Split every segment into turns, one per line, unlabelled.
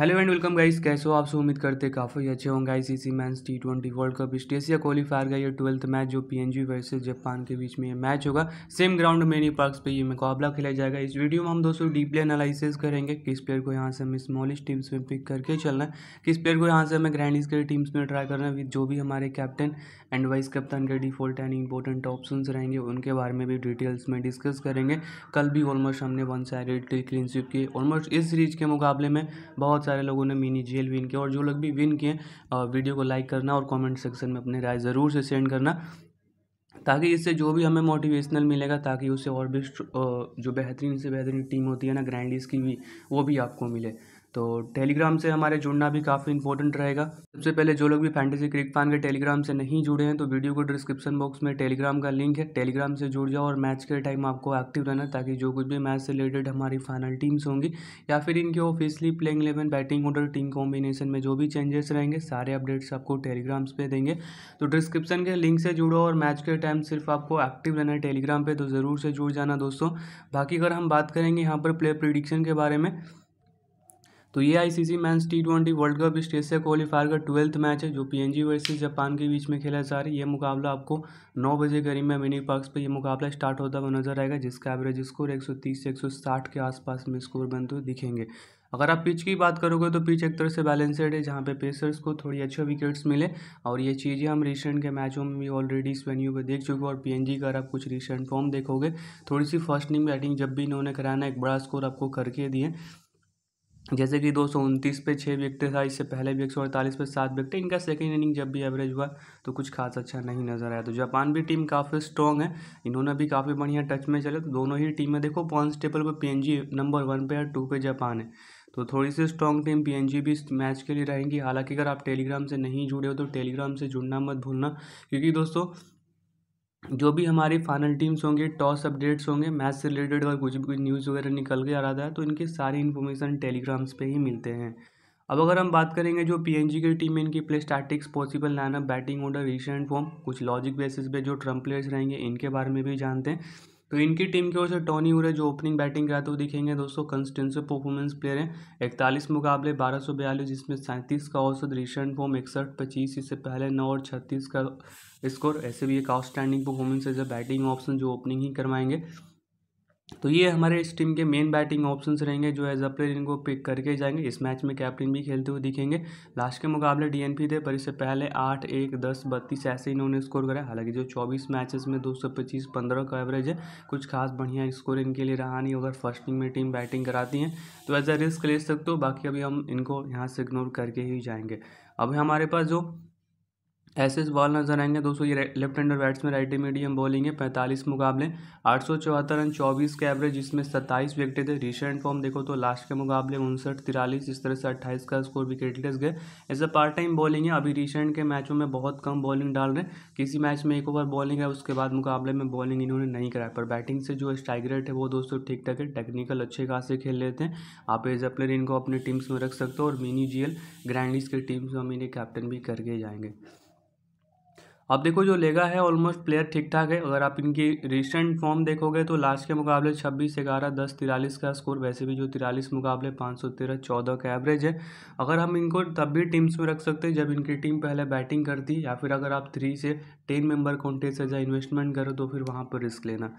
hello and welcome guys कैसे हो आपसे उम्मीद करते काफ़ी अच्छे होंगे गाइस इसी men's T twenty World Cup East Asia qualifier का ये ट्वेल्थ मैच जो पीएनजी वर्सेस जापान के बीच में ये मैच होगा सेम ग्राउंड मेनी पार्क्स पे ये मुकाबला खेला जाएगा इस वीडियो में हम दोस्तों डीपली एनालिसिस करेंगे किस प्लेयर को यहाँ से हमें स्मॉलेस्ट टीम्स में पिक करके चलना है किस प्लेयर को यहाँ से हमें ग्रैंड के टीम्स में ट्राई करना है जो भी हमारे कैप्टन एंड वाइस कप्तान के डिफॉल्ट एंड इंपॉर्टेंट ऑप्शन रहेंगे उनके बारे में भी डिटेल्स में डिस्कस करेंगे कल भी ऑलमोस्ट हमने वन साइड क्लीनशिप की ऑलमोस्ट इस सीरीज के मुकाबले में बहुत सारे लोगों ने मिनी जेल विन किया और जो लोग भी विन किए वीडियो को लाइक करना और कमेंट सेक्शन में अपनी राय ज़रूर से सेंड करना ताकि इससे जो भी हमें मोटिवेशनल मिलेगा ताकि उससे और भी जो बेहतरीन से बेहतरीन टीम होती है ना ग्रैंडीज की भी वो भी आपको मिले तो टेलीग्राम से हमारे जुड़ना भी काफ़ी इंपॉर्टेंट रहेगा सबसे पहले जो लोग भी फैंटेसी क्रिक फान के टेलीग्राम से नहीं जुड़े हैं तो वीडियो को डिस्क्रिप्शन बॉक्स में टेलीग्राम का लिंक है टेलीग्राम से जुड़ जाओ और मैच के टाइम आपको एक्टिव रहना ताकि जो कुछ भी मैच से रिलेटेड हमारी फाइनल टीम्स होंगी या फिर इनके officially playing eleven batting order team combination में जो भी चेंजेस रहेंगे सारे अपडेट्स आपको टेलीग्राम्स पर देंगे तो डिस्क्रिप्शन के लिंक से जुड़ो और मैच के टाइम सिर्फ आपको एक्टिव रहना है टेलीग्राम पर तो ज़रूर से जुड़ जाना दोस्तों बाकी अगर हम बात करेंगे यहाँ पर प्ले प्रिडिक्शन के बारे में तो ये ICC men's T twenty World Cup stage से क्वालिफायर का ट्वेल्थ मैच है जो पीएनजी वर्सेस जापान के बीच में खेला जा रहा है ये मुकाबला आपको नौ बजे करीब में मिनी पार्क्स पर यह मुकाबला स्टार्ट होता हुआ नजर आएगा जिसका एवरेज स्कोर एक सौ तीस से एक सौ साठ के आसपास में स्कोर बनते हुए दिखेंगे अगर आप पिच की बात करोगे तो पिच एक तरह से बैलेंसेड है जहाँ पे पेसर्स को थोड़ी अच्छे विकेट्स मिले और ये चीज़ें हम रिसेंट के मैचों में भी ऑलरेडी इस वेन्यू पर देख चुके हैं और पीएनजी का अगर आप कुछ रिसेंट फॉर्म देखोगे थोड़ी सी फर्स्ट इनिंग बैटिंग जब भी इन्होंने कराना एक बड़ा स्कोर आपको करके दिए जैसे कि दो सौ उनतीस पे छः विकटे था इससे पहले भी एक सौ अड़तालीस पे सात विकटे इनका सेकेंड इनिंग जब भी एवरेज हुआ तो कुछ खास अच्छा नहीं नजर आया तो जापान भी टीम काफ़ी स्ट्रॉन्ग है इन्होंने भी काफ़ी बढ़िया टच में चले तो दोनों ही टीमें देखो पॉइंट्स टेबल पर पी नंबर वन पे है टू पे जापान है तो थोड़ी सी स्ट्रॉन्ग टीम पी भी इस मैच के लिए रहेंगी हालांकि अगर आप टेलीग्राम से नहीं जुड़े हो तो टेलीग्राम से जुड़ना मत भूलना क्योंकि दोस्तों जो भी हमारी फाइनल टीम्स होंगे टॉस अपडेट्स होंगे मैच से रिलेटेड अगर कुछ भी कुछ न्यूज़ वगैरह निकल के आ रहा था तो इनके सारी इन्फॉर्मेशन टेलीग्राम्स पे ही मिलते हैं अब अगर हम बात करेंगे जो पीएनजी की टीम में इनकी play statistics possible lineup batting order recent form कुछ लॉजिक बेसिस पे जो ट्रम्प प्लेयर्स रहेंगे इनके बारे में भी जानते हैं तो इनकी टीम की ओर से टॉनी उरे जो ओपनिंग बैटिंग कराते हुए दिखेंगे दोस्तों कंस्टेंसिव परफॉर्मेंस प्लेयर हैं इकतालीस मुकाबले बारह सौ बयालीस जिसमें सैंतीस का औसत रिसेंट फॉर्म इकसठ पच्चीस इससे पहले नौ और छत्तीस का स्कोर ऐसे भी एक outstanding performance as a batting option जो ओपनिंग ही करवाएंगे तो ये हमारे इस टीम के मेन बैटिंग ऑप्शंस रहेंगे जो एज अ प्लेयर इनको पिक करके जाएंगे इस मैच में कैप्टन भी खेलते हुए दिखेंगे लास्ट के मुकाबले डीएनपी थे पर इससे पहले आठ एक दस बत्तीस ऐसे इन्होंने स्कोर करा हालांकि जो चौबीस मैचेस में दो सौ पच्चीस पंद्रह का एवरेज है कुछ खास बढ़िया स्कोर इनके लिए रहा नहीं अगर फर्स्ट इनिंग में टीम बैटिंग कराती है तो एज अ रिस्क ले सकते हो बाकी अभी हम इनको यहाँ से इग्नोर करके ही जाएंगे अभी हमारे पास जो ऐसे बॉल नजर आएंगे दोस्तों ये left hander batsman right medium bowling है पैंतालीस मुकाबले आठ सौ चौहत्तर रन चौबीस के एवरेज जिसमें सत्ताईस विकेटें थे रिसेंट फॉर्म देखो तो लास्ट के मुकाबले उनसठ तिरालीस इस तरह से अट्ठाईस का स्कोर विकेट लेस गए ऐसे पार्ट टाइम बॉलिंग है अभी रिसेंट के मैचों में बहुत कम बॉलिंग डाल रहे हैं किसी मैच में एक ओवर बॉलिंग है उसके बाद मुकाबले में बॉलिंग इन्होंने नहीं कराया पर बैटिंग से जो स्ट्राइक रेट है वो दोस्तों ठीक ठाक है टेक्निकल अच्छे खासे खेल लेते हैं आप एज अ प्लेयर इनको अपने टीम्स में रख सकते हो और मिनी जी एल ग्रैंडीज के टीम्स में हम इन्हें कैप्टन भी करके जाएंगे अब देखो जो लेगा है ऑलमोस्ट प्लेयर ठीक ठाक है अगर आप इनकी रिसेंट फॉर्म देखोगे तो लास्ट के मुकाबले छब्बीस ग्यारह दस तिरालीस का स्कोर वैसे भी जो तिरालीस मुकाबले पाँच सौ तेरह चौदह का एवरेज है अगर हम इनको तब भी टीम्स में रख सकते हैं जब इनकी टीम पहले बैटिंग करती या फिर अगर आप थ्री से टेन मेंबर से जहाँ इन्वेस्टमेंट करो तो फिर वहाँ पर रिस्क लेना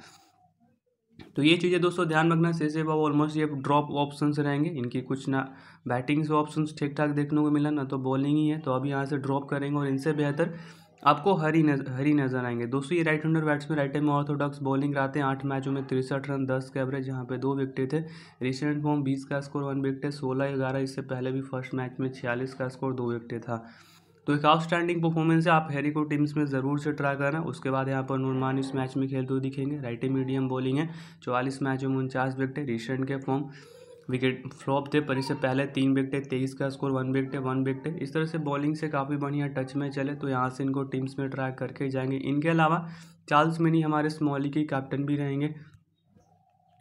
तो ये चीज़ें दोस्तों ध्यान रखना से से बाबू ऑलमोस्ट ये ड्रॉप ऑप्शंस रहेंगे इनकी कुछ ना बैटिंग से ऑप्शंस ठीक ठाक देखने को मिला ना तो बॉलिंग ही है तो अब यहाँ से ड्रॉप करेंगे और इनसे बेहतर आपको हरी नजर हरी नजर आएंगे दोस्तों ये right hander batsman right time orthodox bowling रहते हैं आठ मैचों में तिरसठ रन दस के एवरेज यहाँ पे दो विकटे थे रिसेंट फॉर्म बीस का स्कोर वन विकटे सोलह ग्यारह इससे पहले भी फर्स्ट मैच में छियालीस का स्कोर दो विकटे था तो एक आउटस्टैंडिंग परफॉर्मेंस है आप हैरी को टीम्स में ज़रूर से ट्राई करना उसके बाद यहाँ पर नुरमान इस मैच में खेलते हुए दिखेंगे राइट मीडियम बॉलिंग है चौवालीस मैचों में उनचास विकटे रिसेंट के फॉर्म विकेट फ्लॉप थे पर इससे पहले तीन विकेट तेईस का score one wicket one wicket इस तरह से बॉलिंग से काफ़ी बढ़िया टच में चले तो यहाँ से इनको टीम्स में ट्रैक करके जाएंगे इनके अलावा चार्ल्स मिनी हमारे स्मॉली के कैप्टन भी रहेंगे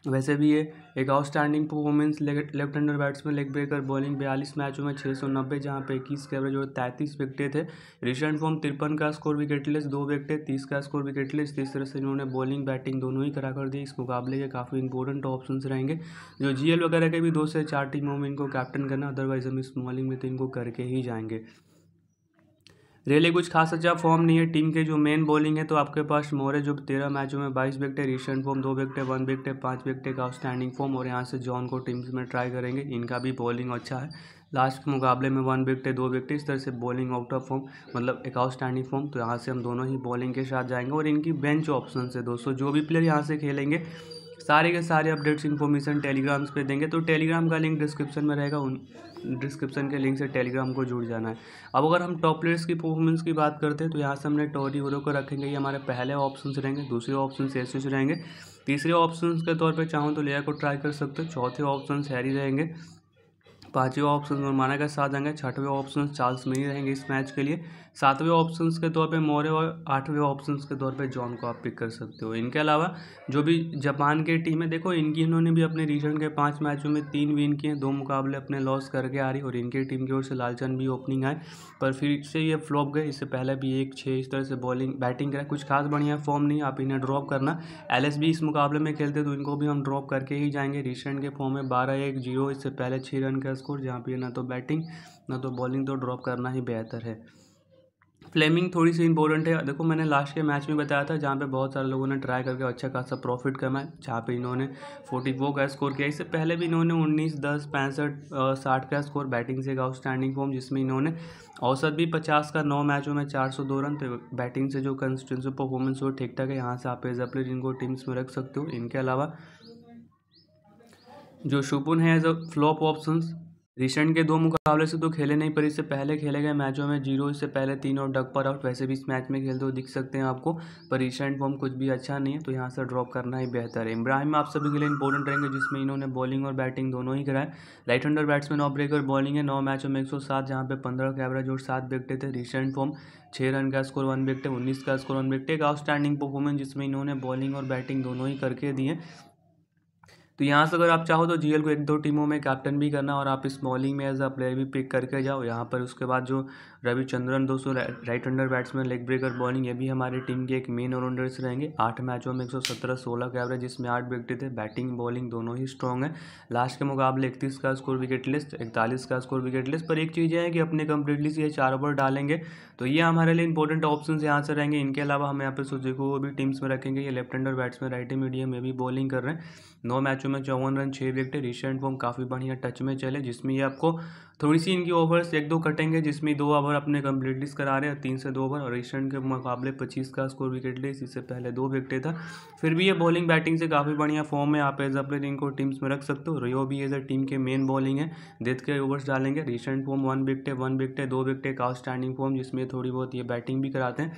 वैसे भी ये एक outstanding performance left hander batsman leg breaker bowling बयालीस मैचों में छः सौ नब्बे जहाँ पे इक्कीस के एवरेज और तैंतीस विकटे थे रिसेंट फॉर्म तिरपन का स्कोर विकेटलेस दो विकटे तीस का स्कोर विकेटलेस तीस तरह से इन्होंने बॉलिंग बैटिंग दोनों ही करा कर दी इस मुकाबले के काफ़ी इंपॉर्टेंट ऑप्शन रहेंगे जो जी वगैरह के भी दो से चार टीमों में इनको कैप्टन करना अदरवाइज हम इस बॉलिंग में तो इनको करके ही जाएंगे रियली कुछ खास अच्छा फॉर्म नहीं है टीम के जो मेन बॉलिंग है तो आपके पास मोर है जो तेरह मैचों में बाईस विकटे रिसेंट फॉर्म दो विकटे वन विकटे पाँच विकटें का आउटस्टैंडिंग फॉर्म और यहाँ से जॉन को टीम्स में ट्राई करेंगे इनका भी बॉलिंग अच्छा है लास्ट के मुकाबले में वन विकटे दो विकटे इस तरह से बॉलिंग आउट ऑफ फॉर्म मतलब एक आउटस्टैंडिंग फॉर्म तो यहाँ से हम दोनों ही बॉलिंग के साथ जाएंगे और इनकी बेंच ऑप्शन है दोस्तों जो भी प्लेयर यहाँ से खेलेंगे सारे के सारे अपडेट्स इन्फॉर्मेशन टेलीग्राम्स पे देंगे तो टेलीग्राम का लिंक डिस्क्रिप्शन में रहेगा उन डिस्क्रिप्शन के लिंक से टेलीग्राम को जुड़ जाना है अब अगर हम टॉप प्लेयर्स की परफॉर्मेंस की बात करते हैं तो यहाँ से हमने टॉरी हीरो को रखेंगे ये हमारे पहले ऑप्शन रहेंगे दूसरे ऑप्शन ऐसे रहेंगे तीसरे ऑप्शन के तौर पर चाहूँ तो लेयर को ट्राई कर सकते हो चौथे ऑप्शन हैरी रहेंगे पाँचवें ऑप्शन और माना के साथ आएंगे छठवें ऑप्शन चार्ल्स में ही रहेंगे इस मैच के लिए सातवें ऑप्शन के तौर पे मौर्य और आठवें ऑप्शन के तौर पे जॉन को आप पिक कर सकते हो इनके अलावा जो भी जापान की टीम है देखो इनकी इन्होंने भी अपने रीजन के पाँच मैचों में तीन विन किए दो मुकाबले अपने लॉस करके आ रही और इनके टीम की ओर से लालचंद भी ओपनिंग आए पर फिर से ये फ्लॉप गए इससे पहले भी एक छः इस तरह से बॉलिंग बैटिंग करा कुछ खास बढ़िया फॉर्म नहीं आप इन्हें ड्रॉप करना एल इस मुकाबले में खेलते तो इनको भी हम ड्रॉप करके ही जाएंगे रिसेंट के फॉर्म में बारह एक जीरो इससे पहले छः रन का स्कोर जहाँ पर ना तो बैटिंग ना तो बॉलिंग तो ड्रॉप करना ही बेहतर है फ्लेमिंग थोड़ी सी इंपॉर्टेंट है देखो मैंने लास्ट के मैच में बताया था जहाँ पे बहुत सारे लोगों ने ट्राई करके अच्छा खासा प्रॉफिट कमाया जहाँ पे इन्होंने 44 का स्कोर किया इससे पहले भी इन्होंने 19, दस पैंसठ साठ का स्कोर बैटिंग से आउटस्टैंडिंग फॉर्म जिसमें इन्होंने औसत भी 50 का नौ मैचों में चार सौ दो रन पे बैटिंग से जो कंसिस्टेंसी परफॉर्मेंस वो ठीक ठाक है यहाँ से आप एज अ प्लेयर इनको टीम्स में रख सकते हो इनके अलावा जो शुपुन है as a flop options recent के दो मुकाबले से तो खेले नहीं पर इससे पहले खेले गए मैचों में जीरो इससे पहले तीन और डक पर आउट वैसे भी इस मैच में खेलते हुए दिख सकते हैं आपको पर रिसेंट फॉर्म कुछ भी अच्छा नहीं है तो यहाँ से ड्रॉप करना ही बेहतर है इब्राहिम आप सभी के लिए इंपॉर्टेंट रहेंगे जिसमें इन्होंने बॉलिंग और बैटिंग दोनों ही कराए right hander batsman off breaker bowling है नौ मैचों में एक सौ सात जहाँ पे पंद्रह का एवरेज और सात विकटे थे रिसेंट फॉर्म छः रन का स्कोर वन विकटे उन्नीस का स्कोर वन विकटे एक आउटस्टैंडिंग परफॉर्मेंस जिसमें इन्होंने बॉलिंग और बैटिंग दोनों ही करके दिए तो यहाँ से अगर आप चाहो तो जीएल को एक दो टीमों में कैप्टन भी करना और आप स्मॉलिंग में एज अ प्लेयर भी पिक करके जाओ यहाँ पर उसके बाद जो रविचंद्रन दोस्तों right under batsman leg breaker bowling ये भी हमारी टीम के एक मेन ऑलराउंडर्स रहेंगे आठ मैचों में एक सौ सत्रह सोलह का एवरेज जिसमें आठ विकेट थे बैटिंग बॉलिंग दोनों ही स्ट्रॉन्ग है लास्ट के मुकाबले इकतीस का स्कोर विकेट लिस्ट इकतालीस का स्कोर विकेट लिस्ट पर एक चीज़ है कि अपने कंप्लीटली से चार ओवर डालेंगे तो ये हमारे लिए इंपॉर्टेंट ऑप्शन यहाँ से रहेंगे इनके अलावा हम यहाँ पर सोचे को भी टीम्स में रखेंगे ये left under batsman right medium ये भी बॉलिंग कर रहे हैं नौ मैचों में चौवन रन छः विकेट रिसेंट फॉर्म काफ़ी बढ़िया टच में चले जिसमें ये आपको थोड़ी सी इनकी ओवर्स एक दो कटेंगे जिसमें दो ओवर ओवर अपने कम्प्लीटलीस करा रहे हैं तीन से दो ओवर और ईशन के मुकाबले पच्चीस का स्कोर विकेट ले इससे पहले दो विकटें था फिर भी ये बॉलिंग बैटिंग से काफ़ी बढ़िया फॉर्म है आप एज अपने इनको टीम्स में रख सकते हो रियो भी एज अ टीम के मेन बॉलिंग है देख के ओवर्स डालेंगे recent form one wickets one wickets दो विकटे का स्टैंडिंग फॉर्म जिसमें थोड़ी बहुत ये बैटिंग भी कराते हैं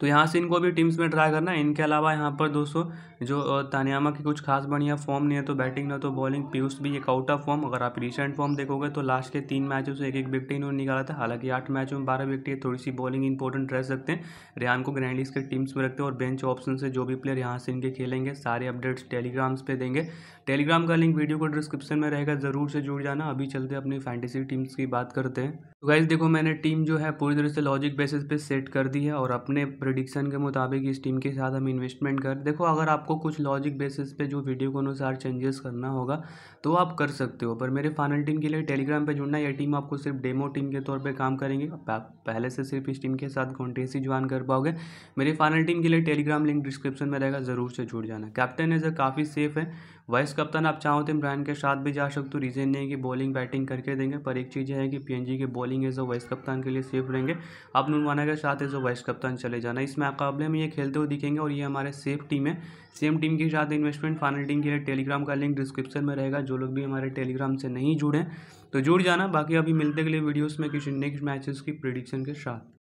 तो यहाँ से इनको भी टीम्स में ट्राई करना इनके अलावा यहाँ पर दोस्तों जो तानियामा की कुछ खास बढ़िया फॉर्म नहीं है तो बैटिंग ना तो बॉलिंग पीयूष भी एक आउट ऑफ फॉर्म अगर आप रिसेंट फॉर्म देखोगे तो लास्ट के तीन मैचों से एक एक विकेट इन्होंने निकाला था हालांकि आठ मैचों में बारह विकेट थोड़ी सी बॉलिंग इंपॉर्टेंट रह सकते हैं रेहान को ग्रैंडीज के टीम्स में रखते हैं और बेंच ऑप्शन से जो भी प्लेयर यहाँ से इनके खेलेंगे सारे अपडेट्स टेलीग्राम्स पर देंगे टेलीग्राम का लिंक वीडियो को डिस्क्रिप्शन में रहेगा ज़रूर से जुड़ जाना अभी चलते अपनी फैंटेसी टीम्स की बात करते हैं तो गाइज देखो मैंने टीम जो है पूरी तरह से लॉजिक बेसिस पे सेट कर दी है और अपने प्रडिक्शन के मुताबिक इस टीम के साथ हम इन्वेस्टमेंट कर देखो अगर आपको आपको कुछ लॉजिक बेसिस पे जो वीडियो के अनुसार चेंजेस करना होगा तो आप कर सकते हो पर मेरे फाइनल टीम के लिए टेलीग्राम पे जुड़ना यह टीम आपको सिर्फ डेमो टीम के तौर पे काम करेंगे आप पहले से सिर्फ इस टीम के साथ कॉन्टेसी ज्वाइन कर पाओगे मेरे फाइनल टीम के लिए टेलीग्राम लिंक डिस्क्रिप्शन में रहेगा ज़रूर से जुड़ जाना कैप्टन एज काफ़ी सेफ है वाइस कप्तान आप चाहो तो इमरान के साथ भी जा सकते हो रीज़न नहीं है कि बॉलिंग बैटिंग करके देंगे पर एक चीज़ है कि पीएनजी के बॉलिंग एज अ वाइस कप्तान के लिए सेफ रहेंगे आप नुनवाना के साथ एज अ वाइस कप्तान चले जाना इस मुकाबले में ये खेलते हुए दिखेंगे और ये हमारे सेफ टीम है सेम टीम के साथ इन्वेस्टमेंट फाइनल टीम के लिए टेलीग्राम का लिंक डिस्क्रिप्शन में रहेगा जो लोग भी हमारे टेलीग्राम से नहीं जुड़े तो जुड़ जाना बाकी अभी मिलते लिए वीडियोज़ में किसी नेक्स्ट मैचेस की प्रिडिक्शन के साथ